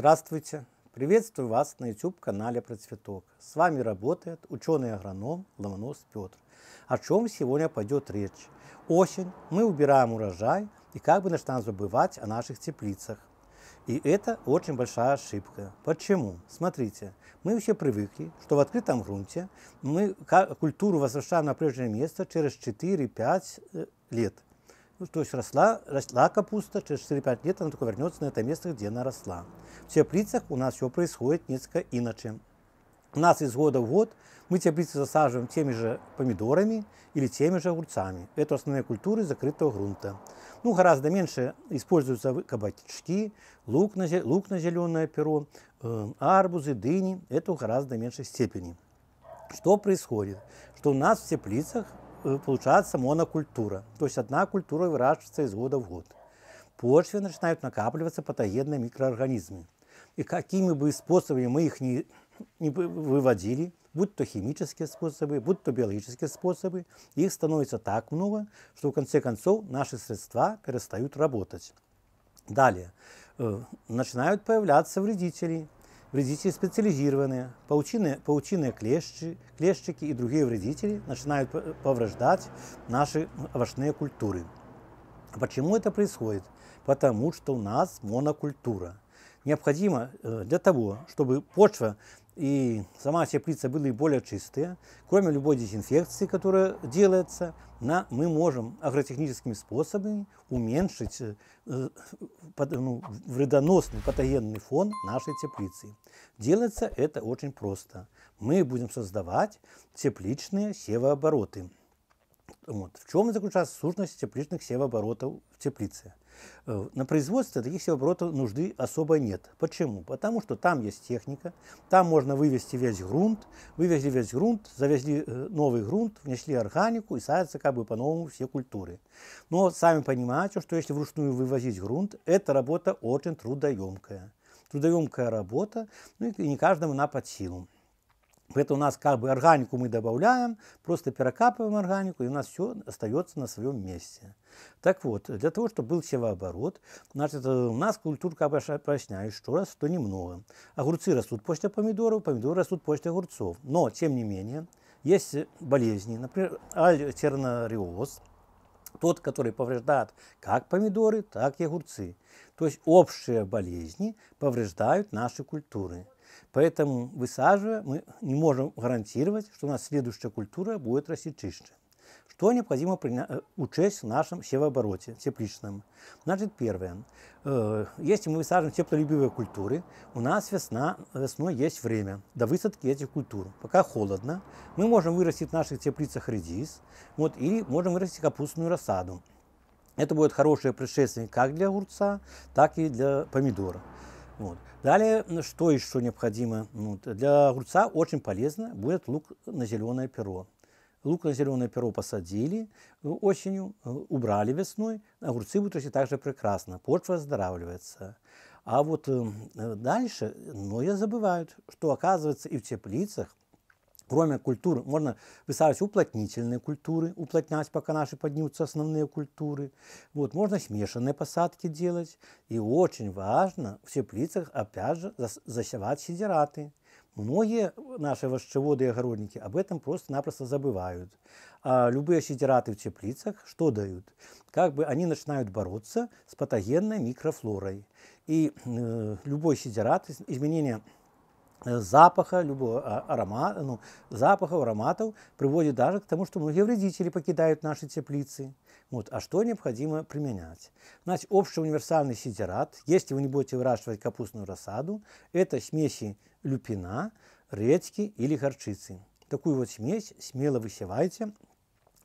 Здравствуйте! Приветствую вас на YouTube-канале «Про цветок». С вами работает ученый-агроном Ломонос Петр. О чем сегодня пойдет речь? Осень, мы убираем урожай и как бы начинаем забывать о наших теплицах. И это очень большая ошибка. Почему? Смотрите, мы все привыкли, что в открытом грунте мы культуру возвращаем на прежнее место через 4-5 э, лет – ну, то есть росла, росла капуста, через 4-5 лет она только вернется на это место, где она росла. В теплицах у нас все происходит несколько иначе. У нас из года в год мы теплицы засаживаем теми же помидорами или теми же огурцами. Это основные культуры закрытого грунта. Ну, гораздо меньше используются кабачки, лук на, лук на зеленое перо, э, арбузы, дыни. Это в гораздо меньшей степени. Что происходит? Что у нас в теплицах Э, получается монокультура. То есть одна культура выращивается из года в год. В почве начинают накапливаться патогенные микроорганизмы. И какими бы способами мы их не, не выводили, будь то химические способы, будь то биологические способы, их становится так много, что в конце концов наши средства перестают работать. Далее. Э, начинают появляться вредители, Вредители специализированные, паучины, паучиные клещи, клещики и другие вредители начинают повреждать наши овощные культуры. Почему это происходит? Потому что у нас монокультура – необходимо э, для того, чтобы почва и сама теплица были более чистые, кроме любой дезинфекции, которая делается, на, мы можем агротехническими способами уменьшить э, под, ну, вредоносный патогенный фон нашей теплицы. Делается это очень просто. Мы будем создавать тепличные севообороты. Вот. В чем заключается сложность тепличных севооборотов в теплице? Э, на производстве таких севооборотов нужды особо нет. Почему? Потому что там есть техника, там можно вывести весь грунт, вывезли весь грунт, завезли э, новый грунт, внесли органику и садятся как бы по-новому все культуры. Но сами понимаете, что если вручную вывозить грунт, эта работа очень трудоемкая. Трудоемкая работа, ну и не каждому она под силу. Поэтому у нас как бы органику мы добавляем, просто перекапываем органику, и у нас все остается на своем месте. Так вот, для того, чтобы был севооборот, значит, э, у нас культур, как что раз, то немного. Огурцы растут после помидоров, помидоры растут после огурцов. Но, тем не менее, есть болезни, например, альтернариоз, тот, который повреждает как помидоры, так и огурцы. То есть общие болезни повреждают наши культуры. Поэтому, высаживая, мы не можем гарантировать, что у нас следующая культура будет расти чище. Что необходимо э, учесть в нашем севообороте тепличном? Значит, первое. Э, если мы высаживаем теплолюбивые культуры, у нас весна, весной есть время до высадки этих культур. Пока холодно, мы можем вырастить в наших теплицах редис, вот, или можем вырастить капустную рассаду. Это будет хорошее предшествие как для огурца, так и для помидора. Вот. Далее, что еще необходимо? Ну, вот. Для огурца очень полезно будет лук на зеленое перо. Лук на зеленое перо посадили э, осенью, э, убрали весной, огурцы будут расти также прекрасно, почва оздоравливается. А вот эм, э, дальше, но я забываю, что оказывается и в теплицах Кроме культуры, можно выстраивать уплотнительные культуры, уплотнять, пока наши поднимутся основные культуры. Вот, можно смешанные посадки делать. И очень важно в теплицах, опять же, засевать сидераты. Многие наши вощеводы и огородники об этом просто-напросто забывают. А любые сидераты в теплицах что дают? Как бы они начинают бороться с патогенной микрофлорой. И э, любой сидерат, изменение Э, запаха, любого а, аромата, ну, запахов, ароматов приводит даже к тому, что многие вредители покидают наши теплицы. Вот. А что необходимо применять? Значит, общий универсальный сидерат, если вы не будете выращивать капустную рассаду, это смеси люпина, редьки или горчицы. Такую вот смесь смело высевайте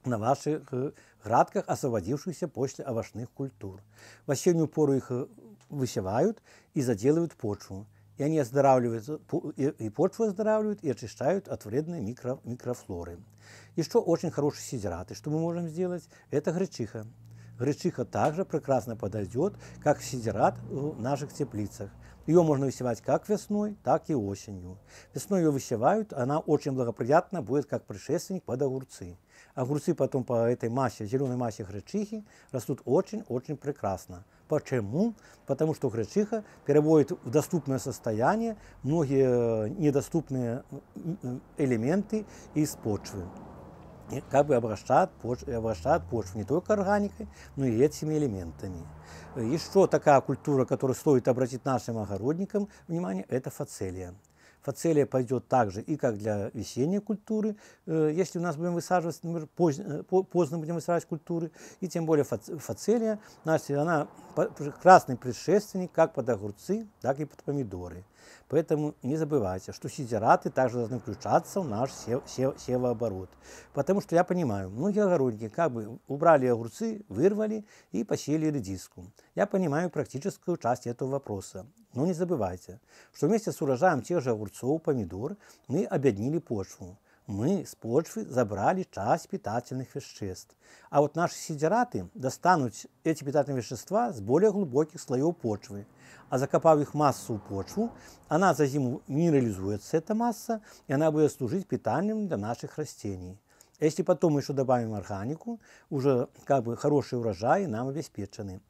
на ваших э, градках, освободившихся после овощных культур. В осеннюю пору их э, высевают и заделывают почву и они оздоравливают, и почву оздоравливают, и очищают от вредной микро, микрофлоры. И что очень хороший сидерат и что мы можем сделать, это гречиха. Гречиха также прекрасно подойдет, как сидерат в наших теплицах. Ее можно высевать как весной, так и осенью. Весной ее высевают, она очень благоприятна будет как предшественник под огурцы огурцы потом по этой массе, зеленой массе гречихи растут очень-очень прекрасно. Почему? Потому что гречиха переводит в доступное состояние многие э, недоступные элементы из почвы. И как бы обращает почву, обращает почву не только органикой, но и этими элементами. Э, Еще такая культура, которую стоит обратить нашим огородникам внимание, это фацелия. Фацелия пойдет также и как для весенней культуры, э, если у нас будем высаживать, например, поздно, э, поздно будем высаживать культуры, и тем более фацелия, значит, она прекрасный предшественник как под огурцы, так и под помидоры. Поэтому не забывайте, что сидераты также должны включаться в наш сев, сев, севооборот. Потому что я понимаю, многие огородники как бы убрали огурцы, вырвали и посеяли редиску. Я понимаю практическую часть этого вопроса. Но не забывайте, что вместе с урожаем тех же огурцов, помидор мы объединили почву мы с почвы забрали часть питательных веществ. А вот наши сидераты достанут эти питательные вещества с более глубоких слоев почвы. А закопав их массу в почву, она за зиму минерализуется, эта масса, и она будет служить питанием для наших растений. Если потом мы еще добавим органику, уже как бы хорошие урожаи нам обеспечены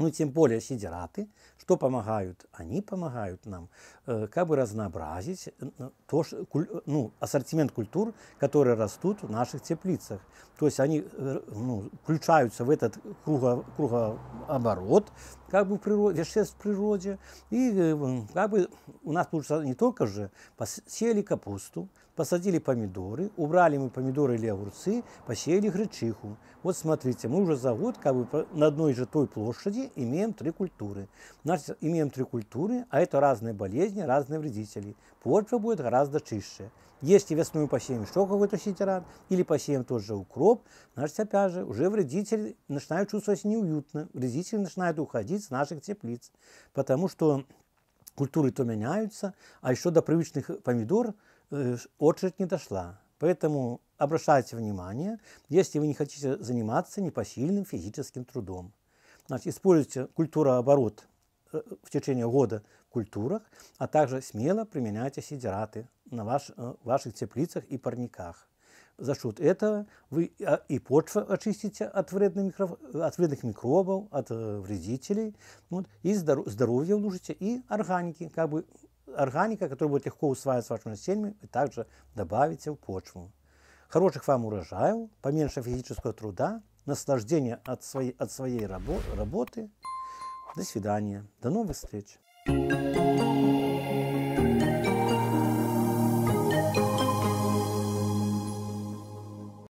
ну тем более сидераты, что помогают? Они помогают нам э, как бы разнообразить э, то, что, куль, э, ну, ассортимент культур, которые растут в наших теплицах. То есть они э, ну, включаются в этот круго, кругооборот как бы в природе, веществ в природе. И э, как бы у нас получится не только же посели капусту, посадили помидоры, убрали мы помидоры или огурцы, посеяли гречиху. Вот смотрите, мы уже за год как бы на одной же той площади имеем три культуры. Значит, имеем три культуры, а это разные болезни, разные вредители. Почва будет гораздо чище. Если весной посеем еще какой-то сетерат или посеем тот же укроп, значит, опять же, уже вредители начинают чувствовать неуютно. Вредители начинают уходить с наших теплиц, потому что культуры то меняются, а еще до привычных помидор – Э, очередь не дошла. Поэтому обращайте внимание, если вы не хотите заниматься непосильным физическим трудом. Значит, используйте культурооборот э, в течение года в культурах, а также смело применяйте сидераты на ваш, э, ваших теплицах и парниках. За счет этого вы а, и почву очистите от вредных, микро, от вредных микробов, от вредителей, вот, и здоровье улучшите, и органики как бы органика, которая будет легко усваиваться вашими растениями, вы также добавите в почву. Хороших вам урожаев, поменьше физического труда, наслаждения от своей, от своей рабо- работы. До свидания. До новых встреч. thank you